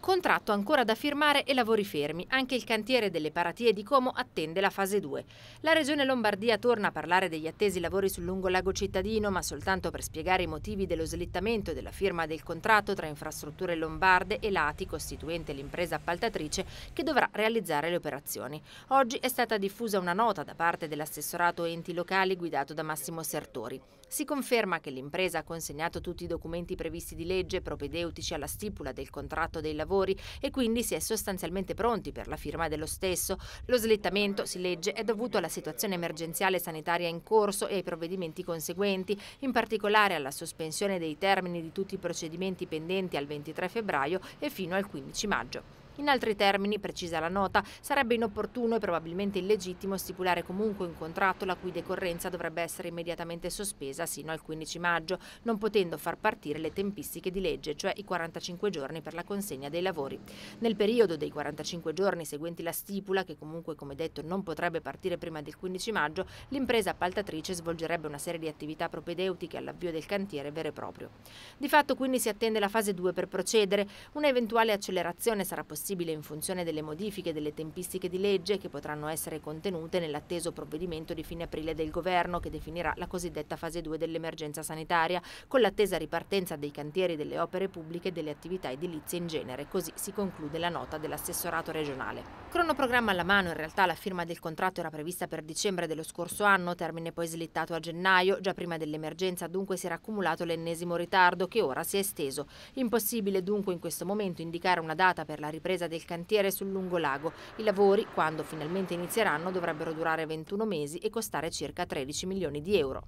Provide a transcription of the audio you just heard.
Contratto ancora da firmare e lavori fermi. Anche il cantiere delle paratie di Como attende la fase 2. La Regione Lombardia torna a parlare degli attesi lavori sul lungo lago cittadino, ma soltanto per spiegare i motivi dello slittamento della firma del contratto tra infrastrutture lombarde e l'ATI, costituente l'impresa appaltatrice, che dovrà realizzare le operazioni. Oggi è stata diffusa una nota da parte dell'assessorato enti locali guidato da Massimo Sertori. Si conferma che l'impresa ha consegnato tutti i documenti previsti di legge propedeutici alla stipula del contratto dei lavori lavori e quindi si è sostanzialmente pronti per la firma dello stesso. Lo slittamento, si legge, è dovuto alla situazione emergenziale sanitaria in corso e ai provvedimenti conseguenti, in particolare alla sospensione dei termini di tutti i procedimenti pendenti al 23 febbraio e fino al 15 maggio. In altri termini, precisa la nota, sarebbe inopportuno e probabilmente illegittimo stipulare comunque un contratto la cui decorrenza dovrebbe essere immediatamente sospesa sino al 15 maggio, non potendo far partire le tempistiche di legge, cioè i 45 giorni per la consegna dei lavori. Nel periodo dei 45 giorni seguenti la stipula, che comunque come detto non potrebbe partire prima del 15 maggio, l'impresa appaltatrice svolgerebbe una serie di attività propedeutiche all'avvio del cantiere vero e proprio. Di fatto quindi si attende la fase 2 per procedere, un'eventuale accelerazione sarà possibile possibile in funzione delle modifiche delle tempistiche di legge che potranno essere contenute nell'atteso provvedimento di fine aprile del governo che definirà la cosiddetta fase 2 dell'emergenza sanitaria, con l'attesa ripartenza dei cantieri delle opere pubbliche e delle attività edilizie in genere, così si conclude la nota dell'assessorato regionale. Cronoprogramma alla mano, in realtà la firma del contratto era prevista per dicembre dello scorso anno, termine poi slittato a gennaio, già prima dell'emergenza dunque si era accumulato l'ennesimo ritardo che ora si è esteso. Impossibile dunque in questo momento indicare una data per la ripresa ripresa del cantiere sul lungolago. I lavori, quando finalmente inizieranno, dovrebbero durare 21 mesi e costare circa 13 milioni di euro.